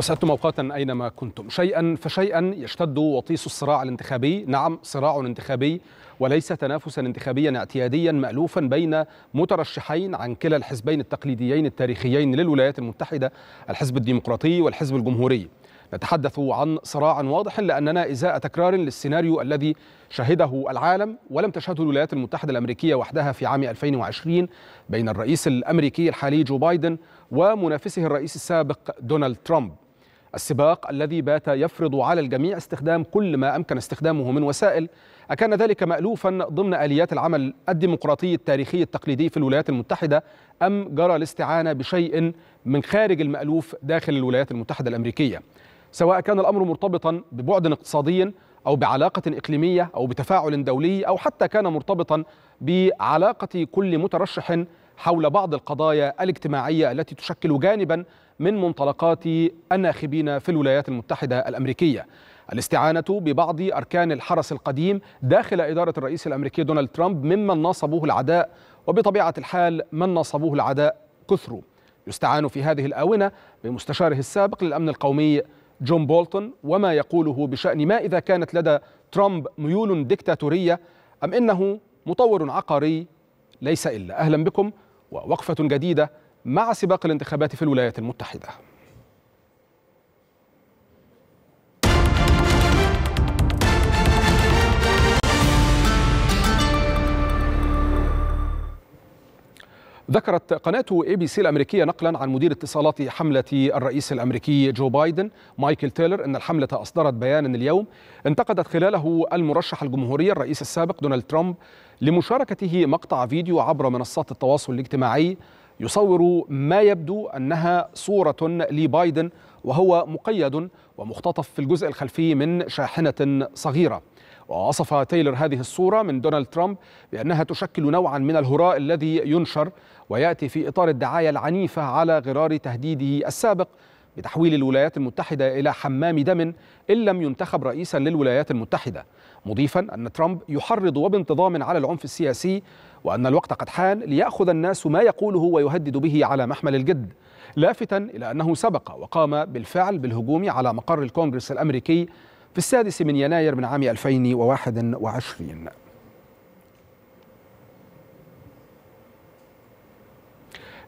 وسألتم أوقاتا أينما كنتم شيئا فشيئا يشتد وطيس الصراع الانتخابي نعم صراع انتخابي وليس تنافسا انتخابيا اعتياديا مألوفا بين مترشحين عن كلا الحزبين التقليديين التاريخيين للولايات المتحدة الحزب الديمقراطي والحزب الجمهوري نتحدث عن صراع واضح لأننا إزاء تكرار للسيناريو الذي شهده العالم ولم تشهده الولايات المتحدة الأمريكية وحدها في عام 2020 بين الرئيس الأمريكي الحالي جو بايدن ومنافسه الرئيس السابق دونالد ترامب السباق الذي بات يفرض على الجميع استخدام كل ما أمكن استخدامه من وسائل أكان ذلك مألوفا ضمن آليات العمل الديمقراطي التاريخي التقليدي في الولايات المتحدة أم جرى الاستعانة بشيء من خارج المألوف داخل الولايات المتحدة الأمريكية سواء كان الأمر مرتبطا ببعد اقتصادي أو بعلاقة إقليمية أو بتفاعل دولي أو حتى كان مرتبطا بعلاقة كل مترشح حول بعض القضايا الاجتماعية التي تشكل جانبا من منطلقات الناخبين في الولايات المتحدة الأمريكية الاستعانة ببعض أركان الحرس القديم داخل إدارة الرئيس الأمريكي دونالد ترامب ممن نصبوه العداء وبطبيعة الحال من نصبوه العداء كثروا يستعان في هذه الآونة بمستشاره السابق للأمن القومي جون بولتون وما يقوله بشأن ما إذا كانت لدى ترامب ميول ديكتاتورية أم إنه مطور عقاري ليس إلا أهلا بكم ووقفة جديدة مع سباق الانتخابات في الولايات المتحدة ذكرت قناة اي بي سي الأمريكية نقلا عن مدير اتصالات حملة الرئيس الأمريكي جو بايدن مايكل تيلر أن الحملة أصدرت بيانا اليوم انتقدت خلاله المرشح الجمهوري الرئيس السابق دونالد ترامب لمشاركته مقطع فيديو عبر منصات التواصل الاجتماعي يصور ما يبدو أنها صورة لبايدن وهو مقيد ومختطف في الجزء الخلفي من شاحنة صغيرة ووصف تايلر هذه الصورة من دونالد ترامب بأنها تشكل نوعا من الهراء الذي ينشر ويأتي في إطار الدعاية العنيفة على غرار تهديده السابق بتحويل الولايات المتحدة إلى حمام دم إن لم ينتخب رئيسا للولايات المتحدة مضيفا أن ترامب يحرض وبانتظام على العنف السياسي وأن الوقت قد حان ليأخذ الناس ما يقوله ويهدد به على محمل الجد لافتا إلى أنه سبق وقام بالفعل بالهجوم على مقر الكونغرس الأمريكي في السادس من يناير من عام 2021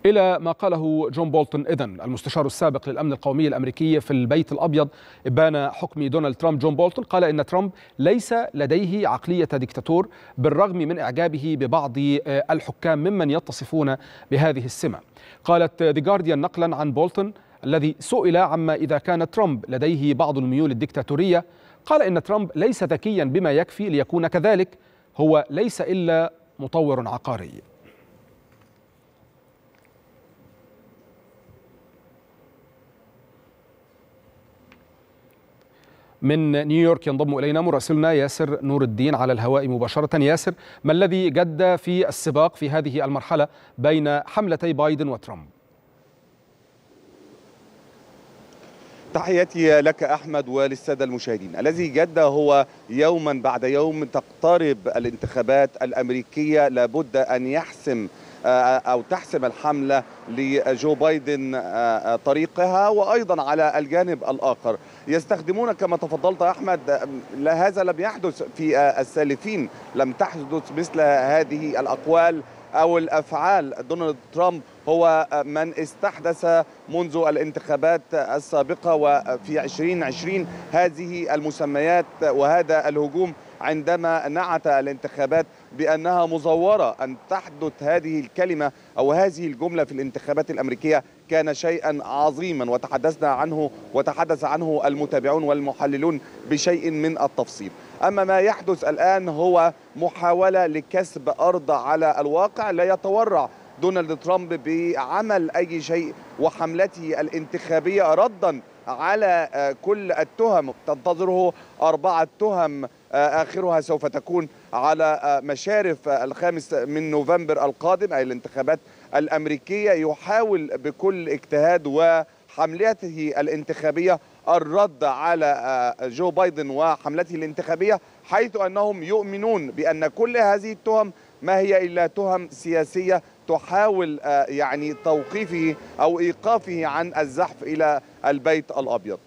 إلى ما قاله جون بولتون إذن المستشار السابق للأمن القومي الأمريكي في البيت الأبيض إبان حكم دونالد ترامب جون بولتون قال إن ترامب ليس لديه عقلية ديكتاتور بالرغم من إعجابه ببعض آه، الحكام ممن يتصفون بهذه السمة قالت ذا جارديان نقلا عن بولتون الذي سئل عما إذا كان ترامب لديه بعض الميول الديكتاتورية قال إن ترامب ليس ذكيا بما يكفي ليكون كذلك هو ليس إلا مطور عقاري من نيويورك ينضم إلينا مراسلنا ياسر نور الدين على الهواء مباشرة ياسر ما الذي جد في السباق في هذه المرحلة بين حملتي بايدن وترامب تحياتي لك احمد وللساده المشاهدين الذي جد هو يوما بعد يوم تقترب الانتخابات الامريكيه لابد ان يحسم آه، أو تحسم الحملة لجو بايدن آه، آه، طريقها وأيضا على الجانب الآخر يستخدمون كما تفضلت أحمد لا هذا لم يحدث في السالفين لم تحدث مثل هذه الأقوال أو الأفعال دونالد ترامب هو من استحدث منذ الانتخابات السابقة وفي 2020 هذه المسميات وهذا الهجوم عندما نعت الانتخابات بأنها مزورة أن تحدث هذه الكلمة أو هذه الجملة في الانتخابات الأمريكية كان شيئا عظيما وتحدثنا عنه وتحدث عنه المتابعون والمحللون بشيء من التفصيل أما ما يحدث الآن هو محاولة لكسب أرض على الواقع لا يتورع دونالد ترامب بعمل أي شيء وحملته الانتخابية ردا على آه، كل التهم تنتظره أربعة تهم آه، آخرها سوف تكون على آه، مشارف الخامس من نوفمبر القادم أي الانتخابات الأمريكية يحاول بكل اجتهاد وحملته الانتخابية الرد على جو بايدن وحملته الانتخابية حيث أنهم يؤمنون بأن كل هذه التهم ما هي إلا تهم سياسية تحاول آه، يعني توقيفه أو إيقافه عن الزحف إلى البيت الأبيض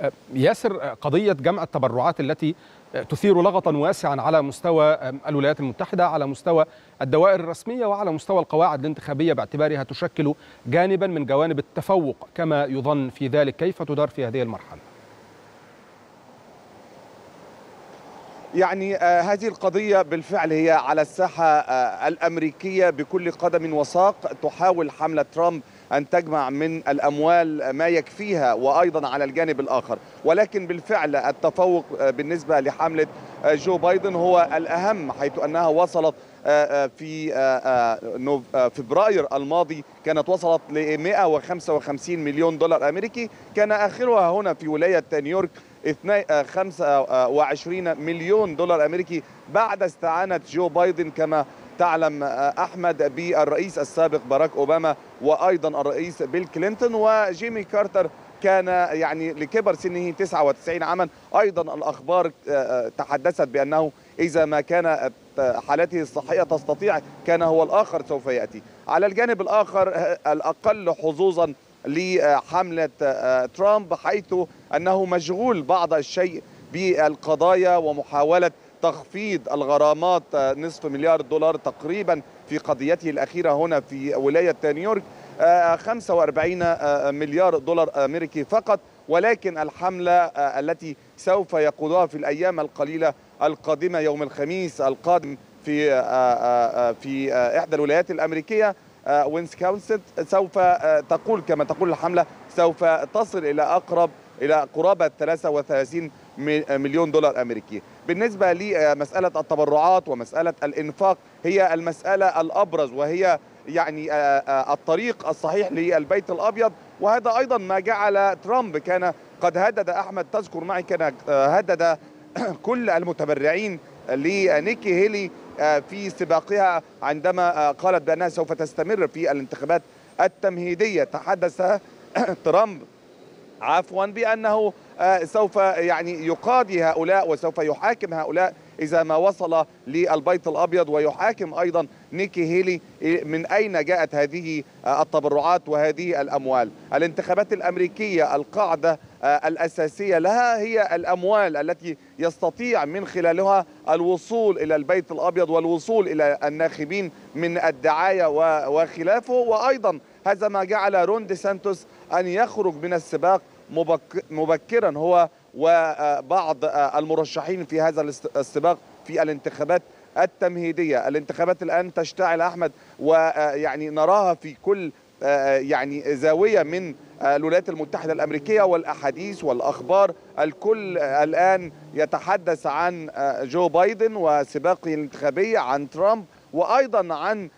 آه، ياسر آه، قضية جمع التبرعات التي تثير لغطا واسعا على مستوى الولايات المتحدة على مستوى الدوائر الرسمية وعلى مستوى القواعد الانتخابية باعتبارها تشكل جانبا من جوانب التفوق كما يظن في ذلك كيف تدار في هذه المرحلة يعني آه، هذه القضية بالفعل هي على الساحة آه، الأمريكية بكل قدم وساق تحاول حملة ترامب أن تجمع من الأموال ما يكفيها وأيضا على الجانب الآخر ولكن بالفعل التفوق آه، بالنسبة لحملة جو بايدن هو الأهم حيث أنها وصلت في فبراير الماضي كانت وصلت ل 155 مليون دولار امريكي كان اخرها هنا في ولايه نيويورك 25 آه، آه، آه، مليون دولار أمريكي بعد استعانة جو بايدن كما تعلم احمد بالرئيس السابق باراك اوباما وايضا الرئيس بيل كلينتون وجيمي كارتر كان يعني لكبر سنه 99 عاما ايضا الاخبار تحدثت بانه اذا ما كان حالته الصحيه تستطيع كان هو الاخر سوف ياتي على الجانب الاخر الاقل حظوظا لحملة آه، ترامب حيث أنه مشغول بعض الشيء بالقضايا ومحاولة تخفيض الغرامات آه، نصف مليار دولار تقريبا في قضيته الأخيرة هنا في ولاية نيويورك 45 آه، مليار دولار أمريكي فقط ولكن الحملة التي سوف يقودها في الأيام القليلة القادمة يوم الخميس القادم في في إحدى الولايات الأمريكية آه، وينسكاونسن سوف آه، تقول كما تقول الحملة سوف تصل إلى أقرب إلى قرابة 33 آه، مليون دولار أمريكي بالنسبة لمسألة التبرعات ومسألة الإنفاق هي المسألة الأبرز وهي يعني الطريق الصحيح للبيت الأبيض وهذا أيضا ما جعل ترامب كان قد هدد أحمد تذكر معي كان هدد كل المتبرعين لنيكي هيلي آه، في سباقها عندما آه، قالت بأنها سوف تستمر في الانتخابات التمهيدية تحدث ترامب عفوا بأنه آه، سوف يعني يقاضي هؤلاء وسوف يحاكم هؤلاء إذا ما وصل للبيت الأبيض ويحاكم أيضا نيكي هيلي إيه، من أين جاءت هذه آه، التبرعات وهذه الأموال الانتخابات الأمريكية القاعدة آه، الأساسية لها هي الأموال التي يستطيع من خلالها الوصول إلى البيت الأبيض والوصول إلى الناخبين من الدعاية وخلافه وأيضا هذا ما جعل رون دي سانتوس أن يخرج من السباق مبكرا هو وبعض آه، المرشحين في هذا السباق في الانتخابات التمهيدية الانتخابات الآن تشتعل أحمد ويعني آه، نراها في كل آه، يعني زاوية من الولايات المتحدة الأمريكية والأحاديث والأخبار الكل الآن يتحدث عن جو بايدن وسباقه الانتخابي عن ترامب وأيضا عن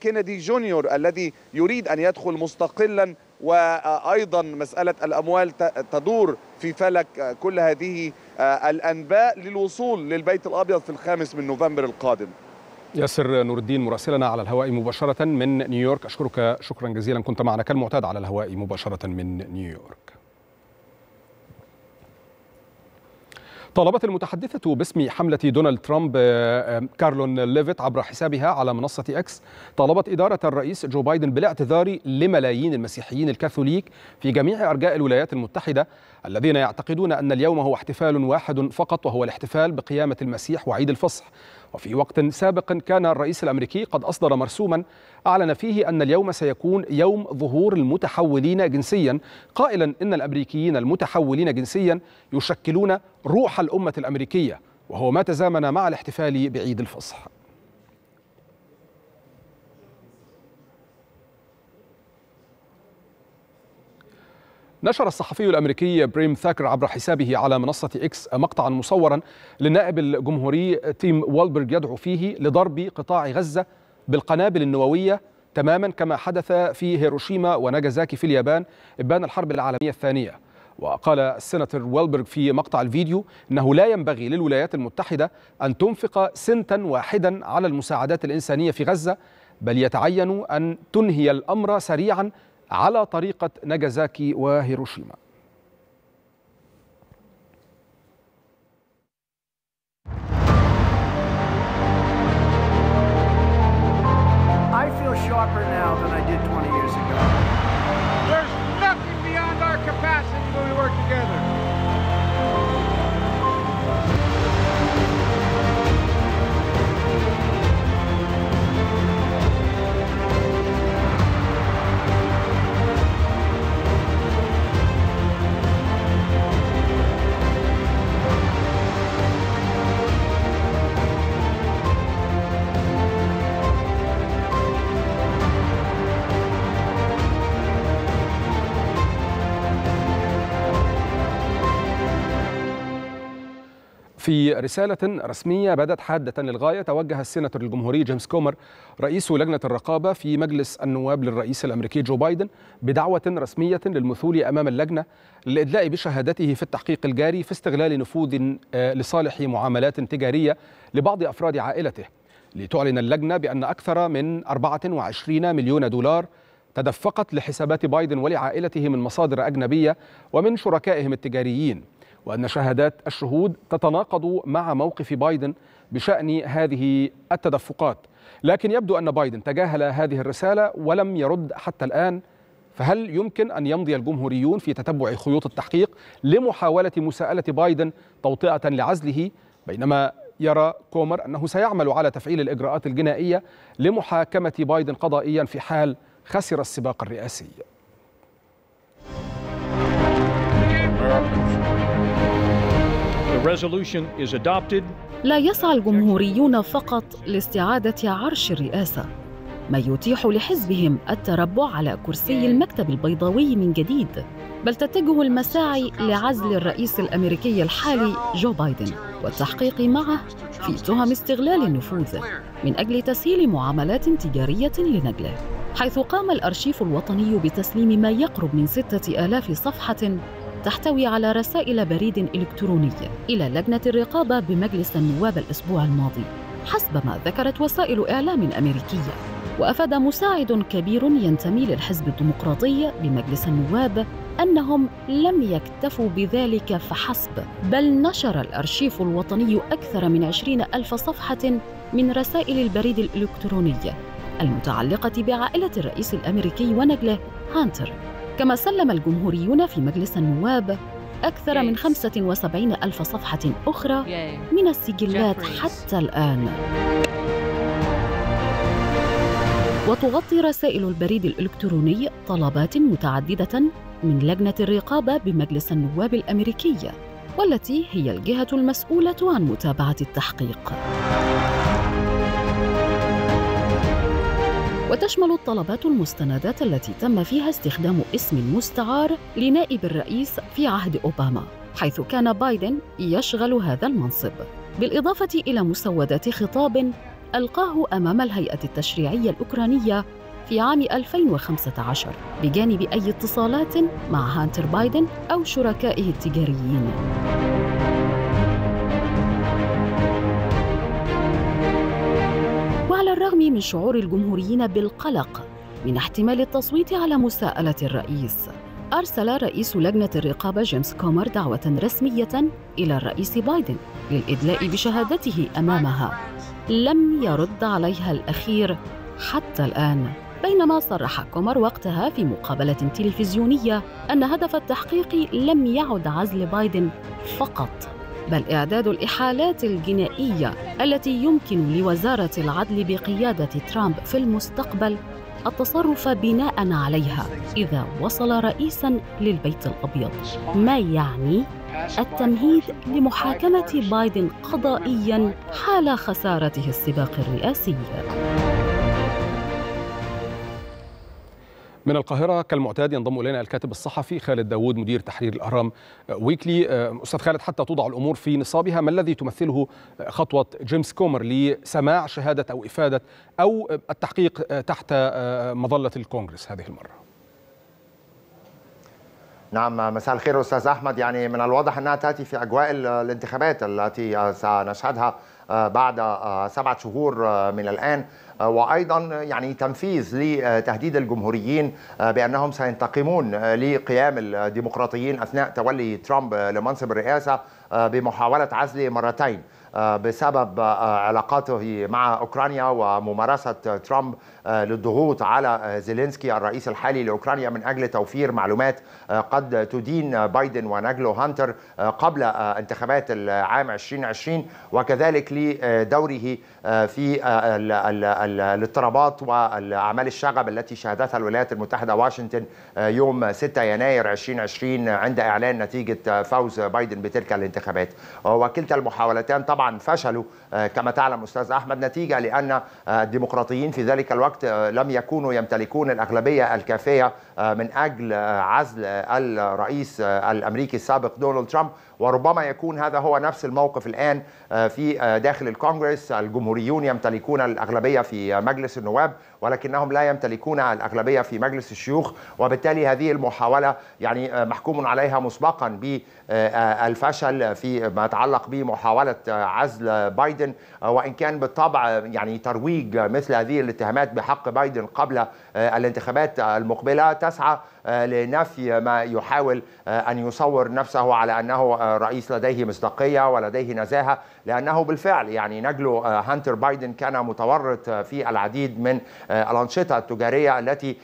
كينيدي جونيور الذي يريد أن يدخل مستقلا وايضا مساله الاموال تدور في فلك كل هذه آه، الانباء للوصول للبيت الابيض في الخامس من نوفمبر القادم. ياسر نور الدين مراسلنا على الهواء مباشره من نيويورك اشكرك شكرا جزيلا كنت معنا كالمعتاد على الهواء مباشره من نيويورك. طالبت المتحدثة باسم حملة دونالد ترامب آه، كارلون ليفيت عبر حسابها على منصة اكس طالبت إدارة الرئيس جو بايدن بالاعتذار لملايين المسيحيين الكاثوليك في جميع أرجاء الولايات المتحدة الذين يعتقدون أن اليوم هو احتفال واحد فقط وهو الاحتفال بقيامة المسيح وعيد الفصح وفي وقت سابق كان الرئيس الأمريكي قد أصدر مرسوما أعلن فيه أن اليوم سيكون يوم ظهور المتحولين جنسيا قائلا إن الأمريكيين المتحولين جنسيا يشكلون روح الأمة الأمريكية وهو ما تزامن مع الاحتفال بعيد الفصح نشر الصحفي الامريكي بريم ثاكر عبر حسابه على منصه اكس مقطعا مصورا للنائب الجمهوري تيم والبرج يدعو فيه لضرب قطاع غزه بالقنابل النوويه تماما كما حدث في هيروشيما وناجازاكي في اليابان ابان الحرب العالميه الثانيه وقال السناتور والبرغ في مقطع الفيديو انه لا ينبغي للولايات المتحده ان تنفق سنتا واحدا على المساعدات الانسانيه في غزه بل يتعين ان تنهي الامر سريعا على طريقة ناجازاكي وهيروشيما في رسالة رسمية بدت حادة للغاية توجه السيناتور الجمهوري جيمس كومر رئيس لجنة الرقابة في مجلس النواب للرئيس الأمريكي جو بايدن بدعوة رسمية للمثول أمام اللجنة لإدلاء بشهادته في التحقيق الجاري في استغلال نفوذ آه، لصالح معاملات تجارية لبعض أفراد عائلته لتعلن اللجنة بأن أكثر من 24 مليون دولار تدفقت لحسابات بايدن ولعائلته من مصادر أجنبية ومن شركائهم التجاريين وأن شهادات الشهود تتناقض مع موقف بايدن بشأن هذه التدفقات لكن يبدو أن بايدن تجاهل هذه الرسالة ولم يرد حتى الآن فهل يمكن أن يمضي الجمهوريون في تتبع خيوط التحقيق لمحاولة مساءلة بايدن توطئة لعزله بينما يرى كومر أنه سيعمل على تفعيل الإجراءات الجنائية لمحاكمة بايدن قضائيا في حال خسر السباق الرئاسي لا يسعى الجمهوريون فقط لاستعادة عرش الرئاسة ما يتيح لحزبهم التربع على كرسي المكتب البيضاوي من جديد بل تتجه المساعي لعزل الرئيس الامريكي الحالي جو بايدن والتحقيق معه في تهم استغلال النفوذ من اجل تسهيل معاملات تجاريه لنجله حيث قام الارشيف الوطني بتسليم ما يقرب من ستة آلاف صفحه تحتوي على رسائل بريد إلكتروني إلى لجنة الرقابة بمجلس النواب الأسبوع الماضي حسب ما ذكرت وسائل إعلام أمريكية وأفاد مساعد كبير ينتمي للحزب الديمقراطي بمجلس النواب أنهم لم يكتفوا بذلك فحسب بل نشر الأرشيف الوطني أكثر من عشرين ألف صفحة من رسائل البريد الإلكتروني المتعلقة بعائلة الرئيس الأمريكي ونجله هانتر كما سلم الجمهوريون في مجلس النواب أكثر من 75 ألف صفحة أخرى من السجلات حتى الآن وتغطي رسائل البريد الإلكتروني طلبات متعددة من لجنة الرقابة بمجلس النواب الأمريكي والتي هي الجهة المسؤولة عن متابعة التحقيق. وتشمل الطلبات المستندات التي تم فيها استخدام اسم مستعار لنائب الرئيس في عهد أوباما حيث كان بايدن يشغل هذا المنصب بالإضافة إلى مسودات خطاب ألقاه أمام الهيئة التشريعية الأوكرانية في عام 2015 بجانب أي اتصالات مع هانتر بايدن أو شركائه التجاريين الرغم من شعور الجمهوريين بالقلق من احتمال التصويت على مساءلة الرئيس أرسل رئيس لجنة الرقابة جيمس كومر دعوة رسمية إلى الرئيس بايدن للإدلاء بشهادته أمامها لم يرد عليها الأخير حتى الآن بينما صرح كومر وقتها في مقابلة تلفزيونية أن هدف التحقيق لم يعد عزل بايدن فقط بل إعداد الإحالات الجنائية التي يمكن لوزارة العدل بقيادة ترامب في المستقبل التصرف بناء عليها إذا وصل رئيسا للبيت الأبيض ما يعني التمهيد لمحاكمة بايدن قضائيا حال خسارته السباق الرئاسي من القاهرة كالمعتاد ينضم إلينا الكاتب الصحفي خالد داوود مدير تحرير الأهرام ويكلي آه، أستاذ خالد حتى توضع الأمور في نصابها ما الذي تمثله خطوة جيمس كومر لسماع شهادة أو إفادة أو التحقيق تحت آه، مظلة الكونغرس هذه المرة نعم مساء الخير استاذ احمد يعني من الواضح انها تاتي في اجواء الانتخابات التي سنشهدها آه، بعد سبعه شهور من الان آه، وايضا آه، يعني تنفيذ لتهديد الجمهوريين آه، بانهم سينتقمون لقيام الديمقراطيين اثناء تولي ترامب لمنصب الرئاسه بمحاوله عزله مرتين آه، بسبب آه، علاقاته مع اوكرانيا وممارسه ترامب آه، للضغوط على زيلينسكي الرئيس الحالي لاوكرانيا من اجل توفير معلومات قد تدين بايدن ونجلو هانتر قبل انتخابات العام 2020 وكذلك لدوره في الاضطرابات والاعمال الشغب التي شهدتها الولايات المتحده واشنطن يوم 6 يناير 2020 عند اعلان نتيجه فوز بايدن بتلك الانتخابات وكلتا المحاولتان طبعا فشلوا آه، كما تعلم أستاذ أحمد نتيجة لأن آه، الديمقراطيين في ذلك الوقت آه، لم يكونوا يمتلكون الأغلبية الكافية من أجل عزل الرئيس الأمريكي السابق دونالد ترامب وربما يكون هذا هو نفس الموقف الآن آه، في آه، داخل الكونغرس الجمهوريون يمتلكون الأغلبية في مجلس النواب ولكنهم لا يمتلكون الأغلبية في مجلس الشيوخ وبالتالي هذه المحاولة يعني آه، محكوم عليها مسبقا بالفشل في ما يتعلق بمحاولة عزل بايدن وإن كان بالطبع يعني ترويج مثل هذه الاتهامات بحق بايدن قبل الانتخابات المقبلة تسعى آه، لنفي ما يحاول آه، أن يصور نفسه على أنه آه، رئيس لديه مصداقية ولديه نزاهة لأنه بالفعل يعني نجله هانتر بايدن كان متورط في العديد من الأنشطة التجارية التي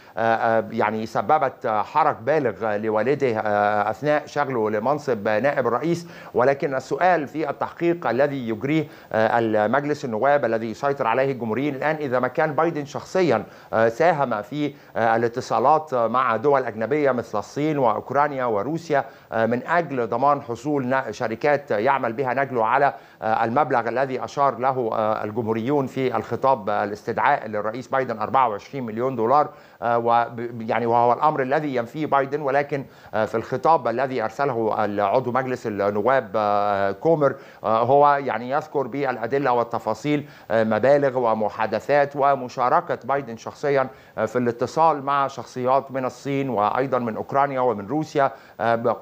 يعني سببت حرج بالغ لوالده أثناء شغله لمنصب نائب الرئيس ولكن السؤال في التحقيق الذي يجريه المجلس النواب الذي يسيطر عليه الجمهوريين الآن إذا ما كان بايدن شخصيا ساهم في الاتصالات مع دول الأجنبية مثل الصين وأوكرانيا وروسيا آه، من أجل ضمان حصول شركات يعمل بها نجلو على آه، المبلغ الذي أشار له آه، الجمهوريون في الخطاب الاستدعاء للرئيس بايدن 24 مليون دولار آه، يعني وهو الامر الذي ينفيه بايدن ولكن آه، في الخطاب الذي ارسله عضو مجلس النواب آه، كومر هو يعني يذكر بالادله والتفاصيل مبالغ ومحادثات ومشاركه بايدن شخصيا في الاتصال مع شخصيات من الصين وايضا من اوكرانيا ومن روسيا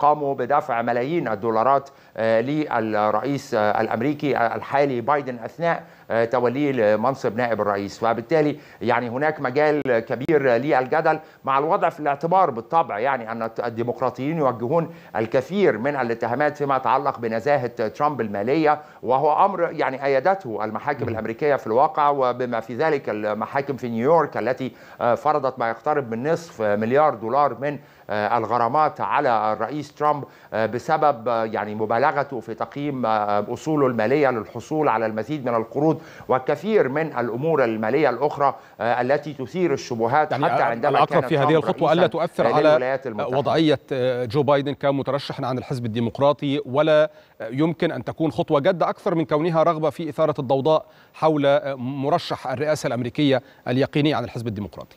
قاموا بدفع ملايين الدولارات للرئيس الامريكي الحالي بايدن اثناء توليه لمنصب نائب الرئيس فبالتالي يعني هناك مجال كبير للجدل مع الوضع في الاعتبار بالطبع يعني أن الديمقراطيين يوجهون الكثير من الاتهامات فيما يتعلق بنزاهة ترامب المالية وهو أمر يعني أيدته المحاكم الأمريكية في الواقع وبما في ذلك المحاكم في نيويورك التي آه، فرضت ما يقترب من نصف مليار دولار من آه، الغرامات على الرئيس ترامب آه، بسبب آه، يعني مبالغته في تقييم اصوله الماليه للحصول على المزيد من القروض والكثير من الامور الماليه الاخرى التي تثير الشبهات يعني حتى عندما الأقرب كانت في هذه الخطوه الا تؤثر على وضعيه جو بايدن كمترشح عن الحزب الديمقراطي ولا يمكن ان تكون خطوه جاده اكثر من كونها رغبه في اثاره الضوضاء حول مرشح الرئاسه الامريكيه اليقيني عن الحزب الديمقراطي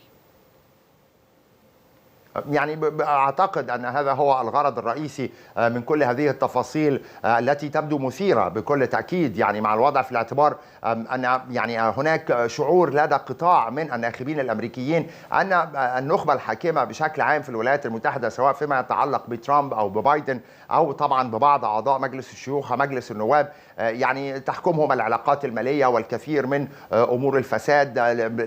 يعني اعتقد ان هذا هو الغرض الرئيسي آه، من كل هذه التفاصيل آه، التي تبدو مثيره بكل تاكيد يعني مع الوضع في الاعتبار ان يعني هناك شعور لدى قطاع من الناخبين الامريكيين ان آه، النخبه الحاكمه بشكل عام في الولايات المتحده سواء فيما يتعلق بترامب او ببايدن او طبعا ببعض اعضاء مجلس الشيوخ ومجلس النواب يعني تحكمهم العلاقات الماليه والكثير من امور الفساد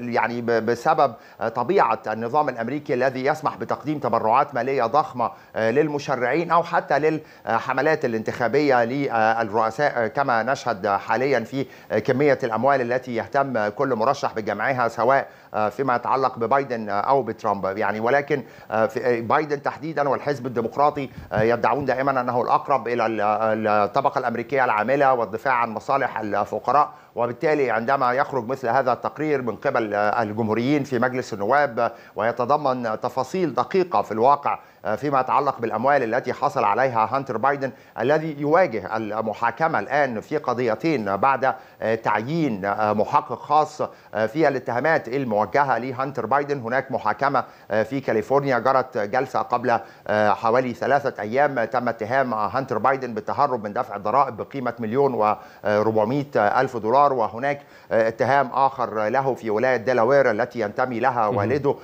يعني بسبب طبيعه النظام الامريكي الذي يسمح بتقديم تقديم تبرعات ماليه ضخمه آه، للمشرعين او حتى للحملات الانتخابيه للرؤساء آه، كما نشهد حاليا في آه، كميه الاموال التي يهتم كل مرشح بجمعها سواء آه، فيما يتعلق ببايدن آه، او بترامب يعني ولكن آه، بايدن تحديدا والحزب الديمقراطي يدعون دائما انه الاقرب الى الطبقه الامريكيه العامله والدفاع عن مصالح الفقراء وبالتالي عندما يخرج مثل هذا التقرير من قبل الجمهوريين في مجلس النواب ويتضمن تفاصيل دقيقه في الواقع آه، فيما يتعلق بالأموال التي حصل عليها هانتر بايدن الذي يواجه المحاكمة الآن في قضيتين بعد آه، تعيين آه، محقق خاص في الاتهامات الموجهة لهانتر بايدن هناك محاكمة في كاليفورنيا جرت جلسة قبل حوالي ثلاثة أيام تم اتهام هانتر بايدن بالتهرب من دفع الضرائب بقيمة مليون و 400 ألف دولار وهناك اتهام آخر له في ولاية ديلاوير التي ينتمي لها والده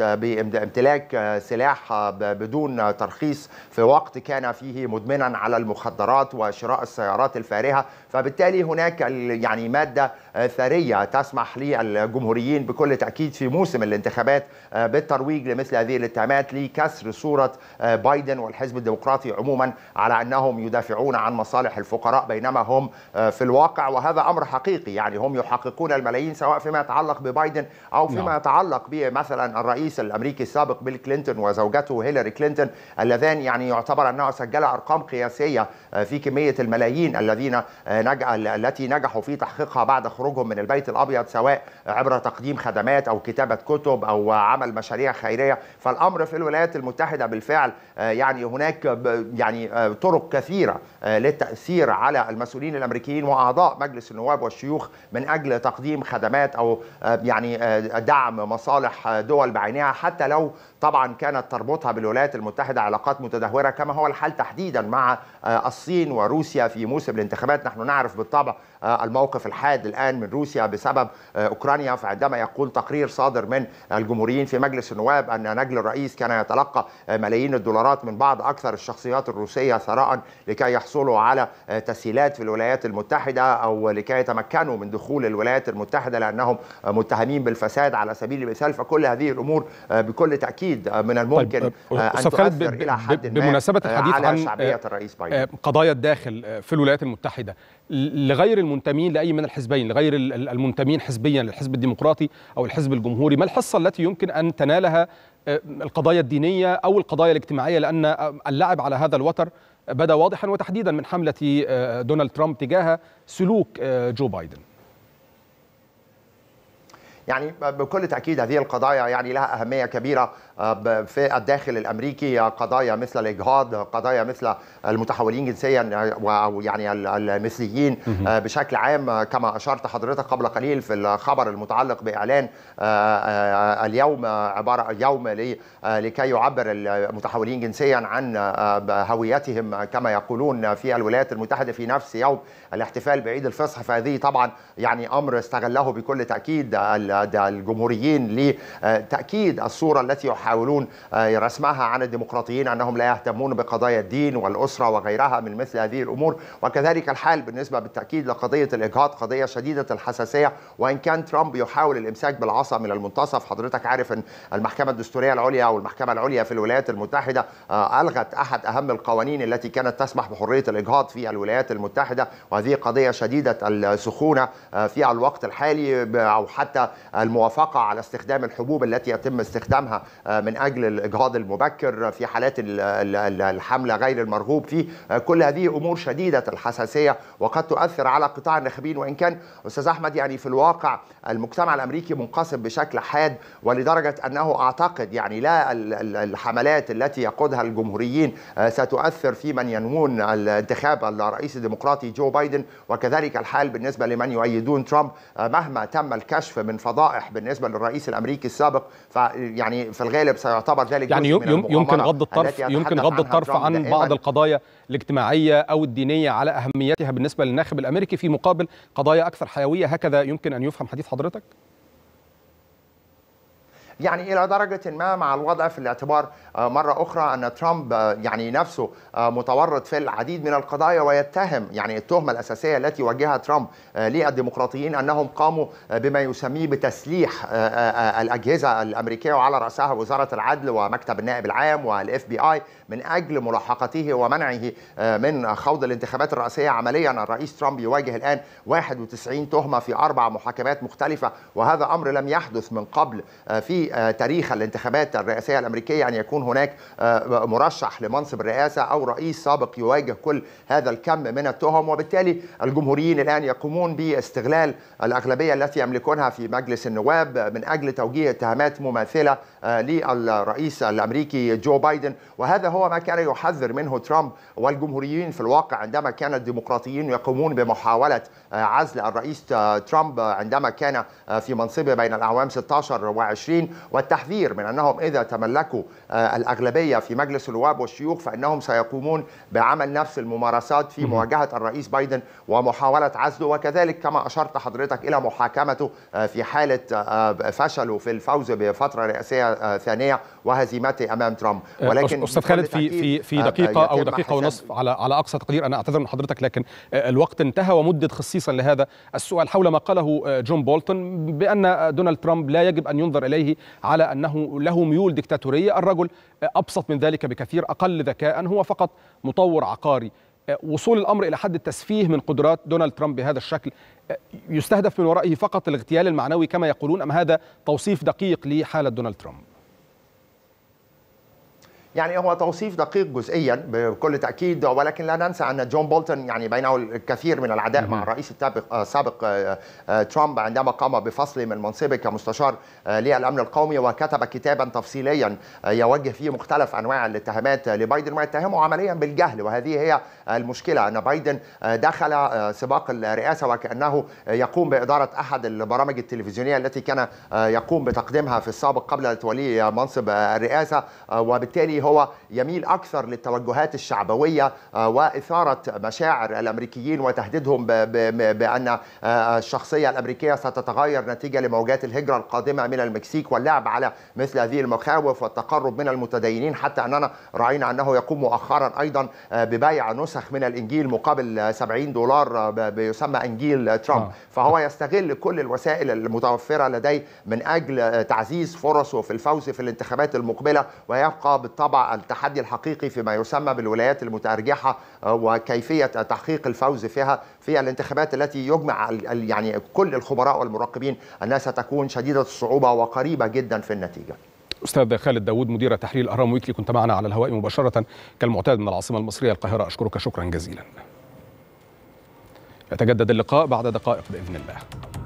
بامتلاك سلاح بدون ترخيص في وقت كان فيه مدمنا على المخدرات وشراء السيارات الفارهة فبالتالي هناك يعني ماده آه، ثريه تسمح للجمهوريين بكل تاكيد في موسم الانتخابات آه، بالترويج لمثل هذه الاتهامات لكسر صوره آه، بايدن والحزب الديمقراطي عموما على انهم يدافعون عن مصالح الفقراء بينما هم في الواقع وهذا امر حقيقي يعني هم يحققون الملايين سواء فيما يتعلق ببايدن او فيما نعم. يتعلق بمثلا الرئيس الامريكي السابق بيل كلينتون وزوجته هيلاري كلينتون اللذان يعني يعتبر انه سجل ارقام قياسيه في كميه الملايين الذين نج... التي نجحوا في تحقيقها بعد خروجهم من البيت الابيض سواء عبر تقديم خدمات او كتابه كتب او عمل مشاريع خيريه فالامر في الولايات المتحده بالفعل آه، يعني هناك يعني آه، طرق كثيره آه، للتاثير على المسؤولين الامريكيين واعضاء مجلس النواب والشيوخ من اجل تقديم خدمات او يعني دعم مصالح دول بعينها حتى لو طبعا كانت تربطها بالولايات المتحده علاقات متدهوره كما هو الحال تحديدا مع الصين وروسيا في موسم الانتخابات نحن ونعرف بالطبع آه، الموقف الحاد الآن من روسيا بسبب آه، أوكرانيا فعندما يقول تقرير صادر من الجمهوريين في مجلس النواب أن نجل الرئيس كان يتلقى آه، ملايين الدولارات من بعض أكثر الشخصيات الروسية ثراء لكي يحصلوا على تسهيلات في الولايات المتحدة أو لكي يتمكنوا من دخول الولايات المتحدة لأنهم متهمين بالفساد على سبيل المثال فكل هذه الأمور بكل تأكيد من طيب، الممكن طيب. أن تؤثر إلى حد ما بمناسبة الحديث على عن شعبية الرئيس بايدن قضايا الداخل في الولايات المتحدة لغير المنتمين لاي من الحزبين لغير المنتمين حزبيا للحزب الديمقراطي او الحزب الجمهوري ما الحصه التي يمكن ان تنالها آه، القضايا الدينيه او القضايا الاجتماعيه لان آه، اللعب على هذا الوتر بدا واضحا وتحديدا من حمله آه، دونالد ترامب تجاه سلوك جو بايدن يعني بكل تاكيد هذه القضايا يعني لها اهميه كبيره في الداخل الامريكي قضايا مثل الاجهاض قضايا مثل المتحولين جنسيا ويعني المثليين آه، بشكل عام آه، كما اشرت حضرتك قبل قليل في الخبر المتعلق باعلان آه، اليوم عباره يوم لكي يعبر المتحولين جنسيا عن هويتهم كما يقولون في الولايات المتحده في نفس يوم الاحتفال بعيد الفصح فهذه طبعا يعني امر استغله بكل تاكيد الجمهوريين لتاكيد الصوره التي يحاول يحاولون آه، رسمها عن الديمقراطيين أنهم لا يهتمون بقضايا الدين والأسرة وغيرها من مثل هذه الأمور وكذلك الحال بالنسبة بالتأكيد لقضية الإجهاض قضية شديدة الحساسية وإن كان ترامب يحاول الإمساك بالعصا من المنتصف حضرتك عارف أن المحكمة الدستورية العليا او المحكمه العليا في الولايات المتحدة آه، ألغت أحد أهم القوانين التي كانت تسمح بحرية الإجهاض في الولايات المتحدة وهذه قضية شديدة السخونة آه، في الوقت الحالي أو حتى الموافقة على استخدام الحبوب التي يتم استخدامها من اجل الاجهاض المبكر في حالات الحمله غير المرغوب فيه كل هذه امور شديده الحساسيه وقد تؤثر على قطاع الناخبين وان كان استاذ احمد يعني في الواقع المجتمع الامريكي منقسم بشكل حاد ولدرجه انه اعتقد يعني لا الحملات التي يقودها الجمهوريين ستؤثر في من ينوون الانتخاب الرئيس الديمقراطي جو بايدن وكذلك الحال بالنسبه لمن يؤيدون ترامب مهما تم الكشف من فضائح بالنسبه للرئيس الامريكي السابق فيعني في الغالب بالغالب سيعتبر ذلك يعني من يمكن غض الطرف يمكن غض الطرف عن إيه، بعض القضايا الاجتماعيه او الدينيه على اهميتها بالنسبه للناخب الامريكي في مقابل قضايا اكثر حيويه هكذا يمكن ان يفهم حديث حضرتك يعني الى درجه ما مع الوضع في الاعتبار آه، مره اخرى ان ترامب آه، يعني نفسه آه، متورط في العديد من القضايا ويتهم يعني التهمه الاساسيه التي وجهها ترامب للديمقراطيين انهم قاموا بما يسميه بتسليح الاجهزه الامريكيه وعلى راسها وزاره العدل ومكتب النائب العام والاف بي اي من اجل ملاحقته ومنعه من خوض الانتخابات الرئاسيه عمليا الرئيس ترامب يواجه الان 91 تهمه في اربع محاكمات مختلفه وهذا امر لم يحدث من قبل في في تاريخ الانتخابات الرئاسية الأمريكية أن يكون هناك آه، مرشح لمنصب الرئاسة أو رئيس سابق يواجه كل هذا الكم من التهم وبالتالي الجمهوريين الآن يقومون باستغلال الأغلبية التي يملكونها في مجلس النواب من أجل توجيه اتهامات مماثلة آه، للرئيس الامريكي جو بايدن وهذا هو ما كان يحذر منه ترامب والجمهوريين في الواقع عندما كان الديمقراطيين يقومون بمحاوله آه، عزل الرئيس آه، ترامب عندما كان في منصبه بين الاعوام 16 و20 والتحذير من انهم اذا تملكوا الاغلبيه في مجلس النواب والشيوخ فانهم سيقومون بعمل نفس الممارسات في مواجهه الرئيس بايدن ومحاوله عزله وكذلك كما اشرت حضرتك الى محاكمته في حاله فشله في الفوز بفتره رئاسيه آه، ثانية وهزيمته أمام ترامب آه، ولكن أستاذ خالد في في في آه، دقيقة أو دقيقة ونصف على على أقصى تقدير أنا أعتذر من حضرتك لكن الوقت انتهى ومدد خصيصا لهذا السؤال حول ما قاله جون بولتون بأن دونالد ترامب لا يجب أن ينظر إليه على أنه له ميول دكتاتورية الرجل أبسط من ذلك بكثير أقل ذكاء هو فقط مطور عقاري وصول الامر الى حد التسفيه من قدرات دونالد ترامب بهذا الشكل يستهدف من ورائه فقط الاغتيال المعنوي كما يقولون ام هذا توصيف دقيق لحاله دونالد ترامب يعني هو توصيف دقيق جزئيا بكل تاكيد ولكن لا ننسى ان جون بولتون يعني بينه الكثير من العداء مع الرئيس السابق آه، سابق آه، آه، ترامب عندما قام بفصله من منصبه كمستشار للامن القومي وكتب كتابا تفصيليا يوجه فيه مختلف انواع الاتهامات لبايدن ويتهمه عمليا بالجهل وهذه هي المشكله ان بايدن دخل سباق الرئاسه وكانه يقوم باداره احد البرامج التلفزيونيه التي كان يقوم بتقديمها في السابق قبل توليه منصب الرئاسه وبالتالي هو يميل اكثر للتوجهات الشعبويه آه، واثاره مشاعر الامريكيين وتهديدهم بان آه، الشخصيه الامريكيه ستتغير نتيجه لموجات الهجره القادمه من المكسيك واللعب على مثل هذه المخاوف والتقرب من المتدينين حتى اننا راينا انه يقوم مؤخرا ايضا آه، ببيع نسخ من الانجيل مقابل 70 دولار بيسمى انجيل ترامب فهو يستغل كل الوسائل المتوفره لديه من اجل تعزيز فرصه في الفوز في الانتخابات المقبله ويبقى بالطبع بالطبع التحدي الحقيقي فيما يسمى بالولايات المتأرجحة آه، وكيفية تحقيق الفوز فيها في الانتخابات التي يجمع يعني كل الخبراء والمراقبين أنها ستكون شديدة الصعوبة وقريبة جدا في النتيجة استاذ خالد داوود مدير تحرير اهرام ويكلي كنت معنا على الهواء مباشره كالمعتاد من العاصمه المصريه القاهره اشكرك شكرا جزيلا يتجدد اللقاء بعد دقائق باذن الله